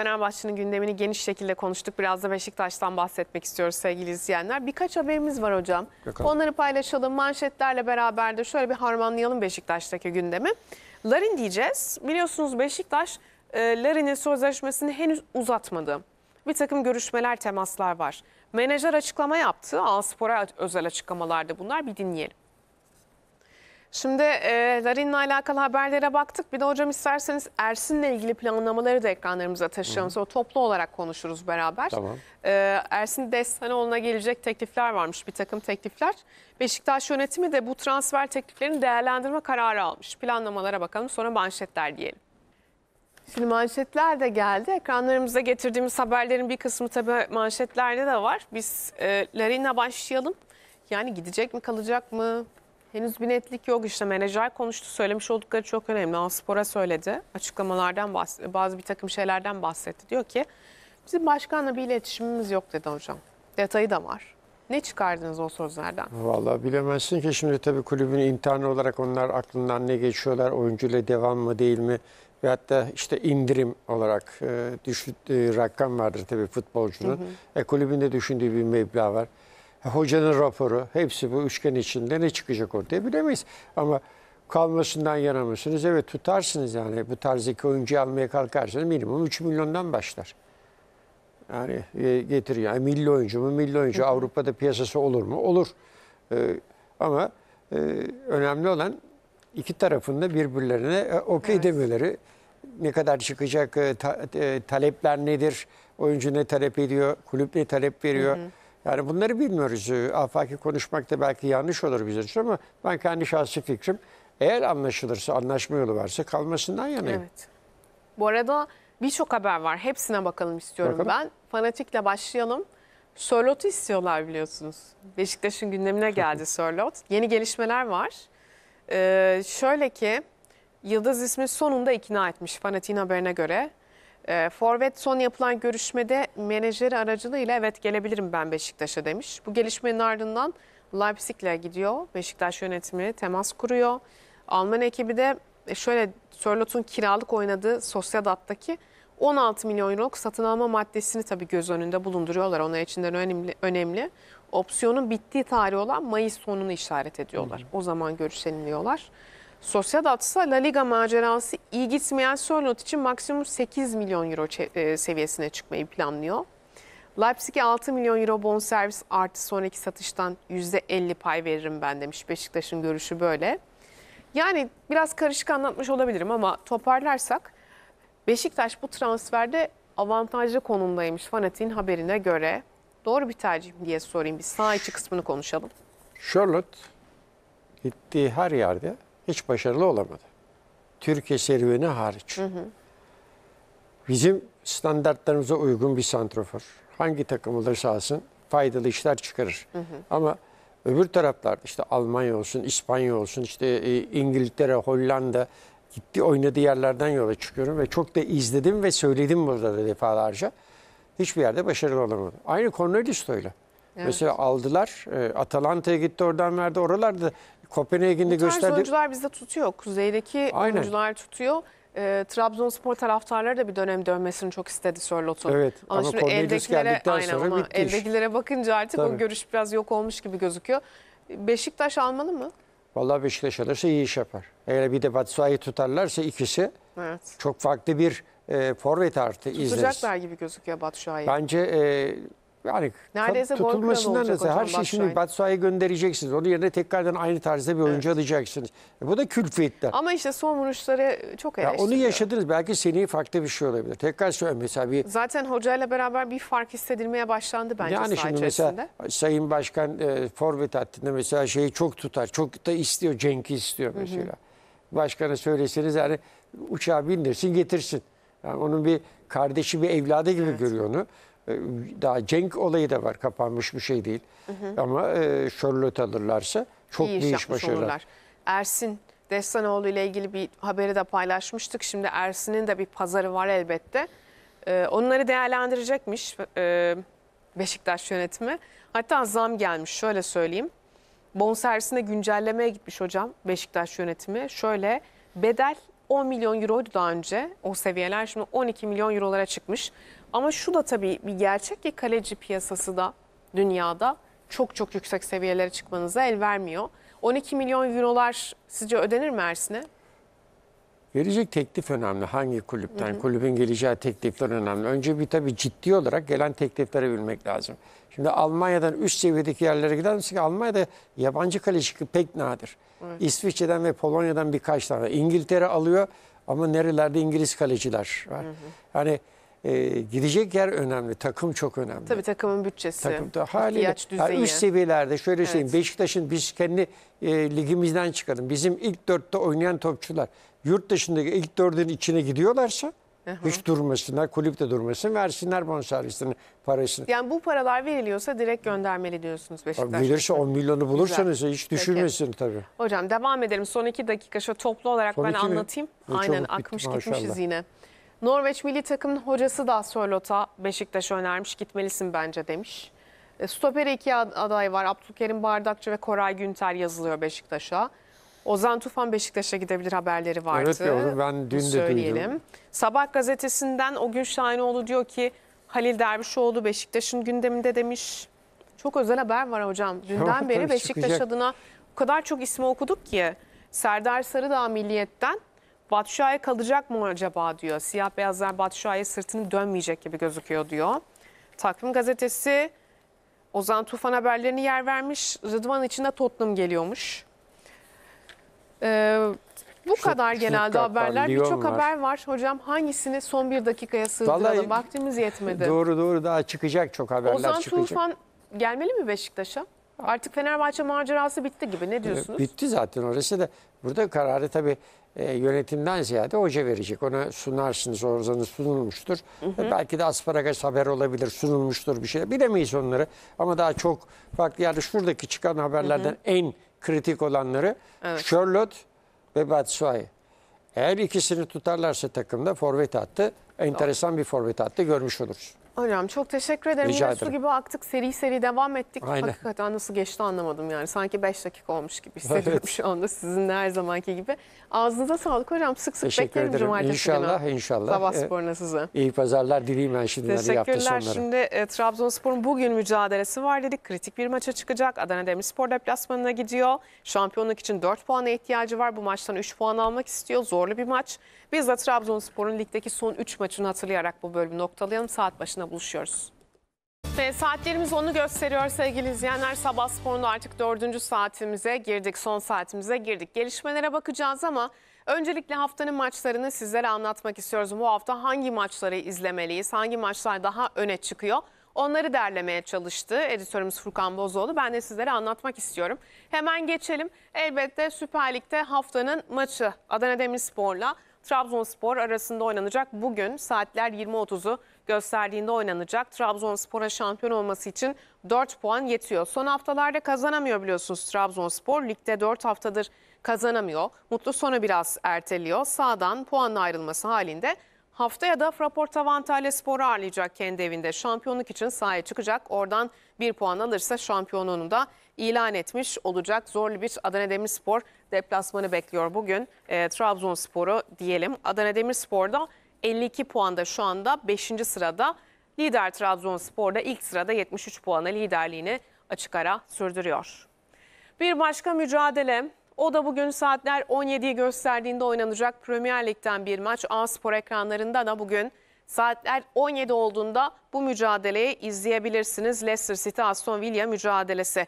Fenerbahçe'nin gündemini geniş şekilde konuştuk. Biraz da Beşiktaş'tan bahsetmek istiyoruz sevgili izleyenler. Birkaç haberimiz var hocam. Bakalım. Onları paylaşalım. Manşetlerle beraber de şöyle bir harmanlayalım Beşiktaş'taki gündemi. Larin diyeceğiz. Biliyorsunuz Beşiktaş e, Larin'in sözleşmesini henüz uzatmadı. Bir takım görüşmeler, temaslar var. Menajer açıklama yaptı. Alspor'a özel açıklamalarda bunlar. Bir dinleyelim. Şimdi e, Larin'le alakalı haberlere baktık. Bir de hocam isterseniz Ersin'le ilgili planlamaları da ekranlarımıza taşıyalım. Sonra toplu olarak konuşuruz beraber. Tamam. E, Ersin Destanoğlu'na gelecek teklifler varmış, bir takım teklifler. Beşiktaş yönetimi de bu transfer tekliflerini değerlendirme kararı almış. Planlamalara bakalım sonra manşetler diyelim. Şimdi manşetler de geldi. Ekranlarımıza getirdiğimiz haberlerin bir kısmı tabii manşetlerde de var. Biz e, Larin'le başlayalım. Yani gidecek mi kalacak mı? Henüz bir netlik yok işte menajer konuştu söylemiş oldukları çok önemli. Anspor'a söyledi açıklamalardan bahsetti, bazı bir takım şeylerden bahsetti. Diyor ki bizim başkanla bir iletişimimiz yok dedi hocam. Detayı da var. Ne çıkardınız o sözlerden? Vallahi bilemezsin ki şimdi tabii kulübün interni olarak onlar aklından ne geçiyorlar Oyuncu ile devam mı değil mi? Ve hatta işte indirim olarak e, düşük e, rakam vardır tabii futbolcunun. Hı hı. E, kulübün de düşündüğü bir meblağ var hocanın raporu hepsi bu üçgen içinde ne çıkacak ortaya bilemeyiz. Ama kalmasından yana mısınız? Evet tutarsınız yani bu tarzdaki oyuncu almaya kalkarsanız minimum 3 milyondan başlar. Yani e, getir yani milli oyuncu mu milli oyuncu Avrupa'da piyasası olur mu? Olur. Ee, ama e, önemli olan iki tarafın da birbirlerine e, okey evet. demeleri ne kadar çıkacak, e, ta, e, talepler nedir, oyuncu ne talep ediyor, kulüp ne talep veriyor. Hı hı. Yani bunları bilmiyoruz. Ee, afaki konuşmak da belki yanlış olur bizim için ama ben kendi şahsi fikrim eğer anlaşılırsa, anlaşma yolu varsa kalmasından yanayım. Evet. Bu arada birçok haber var. Hepsine bakalım istiyorum bakalım. ben. Fanatikle başlayalım. Sörlot'u istiyorlar biliyorsunuz. Beşiktaş'ın gündemine geldi Sörlot. Yeni gelişmeler var. Ee, şöyle ki Yıldız ismi sonunda ikna etmiş fanatiğin haberine göre. E, Forvet son yapılan görüşmede menajeri aracılığıyla evet gelebilirim ben Beşiktaş'a demiş. Bu gelişmenin ardından Leipzig'le gidiyor. Beşiktaş yönetimi temas kuruyor. Alman ekibi de e, şöyle Sörlot'un kiralık oynadığı Sociedad'daki 16 milyon euroluk satın alma maddesini tabii göz önünde bulunduruyorlar. Onlar içinden önemli. önemli. Opsiyonun bittiği tarih olan Mayıs sonunu işaret ediyorlar. Hı hı. O zaman görüşeniliyorlar. Sociedad'sa La Liga macerası iyi gitmeyen Sörlot için maksimum 8 milyon euro e, seviyesine çıkmayı planlıyor. Leipzig'e 6 milyon euro bonservis artı sonraki satıştan %50 pay veririm ben demiş. Beşiktaş'ın görüşü böyle. Yani biraz karışık anlatmış olabilirim ama toparlarsak Beşiktaş bu transferde avantajlı konumdaymış Fanatik'in haberine göre. Doğru bir tercih diye sorayım. Bir sağ içi kısmını konuşalım. Charlotte gittiği her yerde hiç başarılı olamadı. Türkiye serüveni hariç. Hı hı. Bizim standartlarımıza uygun bir santrofor. Hangi takım olursa alsın faydalı işler çıkarır. Hı hı. Ama öbür taraflar, işte Almanya olsun, İspanya olsun, işte e, İngiltere, Hollanda gitti oynadığı yerlerden yola çıkıyorum ve çok da izledim ve söyledim burada da defalarca. Hiçbir yerde başarılı olamadı. Aynı Cornelius ile. Evet. Mesela aldılar, e, Atalanta'ya gitti oradan verdi. Oralarda Kopenhagen'de gösterdi. oyuncular bizde tutuyor. Kuzeydeki Aynen. oyuncular tutuyor. E, Trabzonspor taraftarları da bir dönem dönmesini çok istedi Sörlot'un. Evet ama, ama şimdi eldekilere, aynen, ama bitti eldekilere bakınca artık Tabii. o görüş biraz yok olmuş gibi gözüküyor. Beşiktaş almalı mı? Vallahi Beşiktaş alırsa iyi iş yapar. Eğer bir de Batshuayi tutarlarsa ikisi evet. çok farklı bir e, forvet artı Tutacaklar izleriz. Tutacaklar gibi gözüküyor Batshuayi. Bence e, yani Neredeyse tutulmasından öte her şey şimdi Batshuayi'ye göndereceksiniz. Onun yerine tekrardan aynı tarzda bir oyuncu evet. alacaksınız. E bu da külfetten. Ama işte son vuruşları çok eleştiriyor. Ya onu yaşadınız. Belki seneye farklı bir şey olabilir. Tekrar söylüyorum mesela bir... Zaten hocayla beraber bir fark hissedilmeye başlandı bence Yani şimdi mesela Sayın Başkan e, forvet hattında mesela şeyi çok tutar. Çok da istiyor. Cenk'i istiyor mesela. Hı hı. Başkana söyleseniz yani uçağa bindirsin getirsin. Yani onun bir kardeşi bir evladı gibi evet. görüyor onu. Ee, daha Cenk olayı da var kapanmış bir şey değil. Hı hı. Ama e, Charlotte alırlarsa çok iyi iş, iş başarılar. Ersin Destanoğlu ile ilgili bir haberi de paylaşmıştık. Şimdi Ersin'in de bir pazarı var elbette. E, onları değerlendirecekmiş e, Beşiktaş yönetimi. Hatta zam gelmiş şöyle söyleyeyim. Bonservisine güncellemeye gitmiş hocam Beşiktaş yönetimi. Şöyle bedel 10 milyon euroydu daha önce o seviyeler şimdi 12 milyon eurolara çıkmış. Ama şu da tabii bir gerçek ki kaleci piyasası da dünyada çok çok yüksek seviyelere çıkmanıza el vermiyor. 12 milyon eurolar sizce ödenir mi Ersin'e? Gelecek teklif önemli. Hangi kulüpten? Hı hı. Kulübün geleceği teklifler önemli. Önce bir tabii ciddi olarak gelen teklifleri bilmek lazım. Şimdi Almanya'dan üst seviyedeki yerlere gider misin? Almanya'da yabancı kaleci pek nadir. Evet. İsviçre'den ve Polonya'dan birkaç tane. İngiltere alıyor ama nerelerde İngiliz kaleciler var. Hı hı. Yani e, gidecek yer önemli. Takım çok önemli. Tabii takımın bütçesi. Takım da haliyle yani üst seviyelerde şöyle evet. söyleyeyim. Beşiktaş'ın biz kendi e, ligimizden çıkalım. Bizim ilk dörtte oynayan topçular yurt dışındaki ilk dördün içine gidiyorlarsa Hı-hı. hiç durmasınlar, kulüp de durmasın, versinler bonservisini, parasını. Yani bu paralar veriliyorsa direkt göndermeli diyorsunuz Beşiktaş. Bilirse 10 milyonu bulursanız Güzel. hiç düşürmesin Peki. tabii. Hocam devam edelim. Son iki dakika şu toplu olarak Son ben anlatayım. Mi? Aynen akmış gitmişiz yine. Norveç milli takımın hocası da Sörlot'a Beşiktaş önermiş gitmelisin bence demiş. E, stoper iki aday var. Abdülkerim Bardakçı ve Koray Günter yazılıyor Beşiktaş'a. Ozan Tufan Beşiktaş'a gidebilir haberleri vardı. Evet doğru ben dün de Söyleyelim. duydum. Sabah gazetesinden o gün Şahinoğlu diyor ki Halil Dervişoğlu Beşiktaş'ın gündeminde demiş. Çok özel haber var hocam. Dünden beri Beşiktaş adına o kadar çok ismi okuduk ki. Serdar Sarıdağ Milliyet'ten Batu kalacak mı acaba diyor. Siyah beyazlar Batu Şua'ya sırtını dönmeyecek gibi gözüküyor diyor. Takvim gazetesi Ozan Tufan haberlerini yer vermiş. Rıdvan de Tottenham geliyormuş. Ee, bu Şu, kadar genelde haberler. Birçok haber var. Hocam hangisini son bir dakikaya sığdıralım? Vallahi, Vaktimiz yetmedi. Doğru doğru daha çıkacak çok haberler Ozan çıkacak. Tufan gelmeli mi Beşiktaş'a? Artık Fenerbahçe macerası bitti gibi ne ee, diyorsunuz? Bitti zaten orası da. Burada kararı tabii e, yönetimden ziyade hoca verecek. Ona sunarsınız orzanız sunulmuştur. Hı hı. E, belki de asparagas haber olabilir sunulmuştur bir şey. Bilemeyiz onları ama daha çok farklı. Yani şuradaki çıkan haberlerden hı hı. en kritik olanları evet. Charlotte ve Batshuayi. Eğer ikisini tutarlarsa takımda forvet attı. Enteresan Doğru. bir forvet attı görmüş oluruz. Hocam çok teşekkür ederim. Rica ederim. su gibi aktık. Seri seri devam ettik. Aynen. Hakikaten nasıl geçti anlamadım yani. Sanki 5 dakika olmuş gibi hissediyorum evet. şu anda sizinle her zamanki gibi. Ağzınıza sağlık hocam. Sık sık teşekkür beklerim ederim. cumartesi inşallah, günü. İnşallah. Sabah ee, sporuna size. İyi pazarlar dileyim ben şimdiden hafta sonları. Şimdi e, Trabzonspor'un bugün mücadelesi var dedik. Kritik bir maça çıkacak. Adana Demirspor deplasmanına gidiyor. Şampiyonluk için 4 puana ihtiyacı var. Bu maçtan 3 puan almak istiyor. Zorlu bir maç. Biz de Trabzonspor'un ligdeki son 3 maçını hatırlayarak bu bölümü noktalayalım. Saat başında karşısında buluşuyoruz. Ve saatlerimiz onu gösteriyor sevgili izleyenler. Sabah sporunda artık dördüncü saatimize girdik, son saatimize girdik. Gelişmelere bakacağız ama öncelikle haftanın maçlarını sizlere anlatmak istiyoruz. Bu hafta hangi maçları izlemeliyiz, hangi maçlar daha öne çıkıyor? Onları derlemeye çalıştı editörümüz Furkan Bozoğlu. Ben de sizlere anlatmak istiyorum. Hemen geçelim. Elbette Süper Lig'de haftanın maçı Adana Demirspor'la Trabzonspor arasında oynanacak. Bugün saatler 20.30'u gösterdiğinde oynanacak. Trabzonspor'a şampiyon olması için 4 puan yetiyor. Son haftalarda kazanamıyor biliyorsunuz Trabzonspor. Ligde 4 haftadır kazanamıyor. Mutlu sonu biraz erteliyor. Sağdan puanla ayrılması halinde Haftaya da Fraport Avantale Spor'u ağırlayacak kendi evinde. Şampiyonluk için sahaya çıkacak. Oradan bir puan alırsa şampiyonluğunu da ilan etmiş olacak. Zorlu bir Adana Demirspor deplasmanı bekliyor bugün. E, Trabzonspor'u diyelim. Adana Demirspor'da 52 puanda şu anda 5. sırada. Lider Trabzonspor'da ilk sırada 73 puanla liderliğini açık ara sürdürüyor. Bir başka mücadele o da bugün saatler 17'yi gösterdiğinde oynanacak Premier Lig'den bir maç. A Spor ekranlarında da bugün saatler 17 olduğunda bu mücadeleyi izleyebilirsiniz. Leicester City Aston Villa mücadelesi.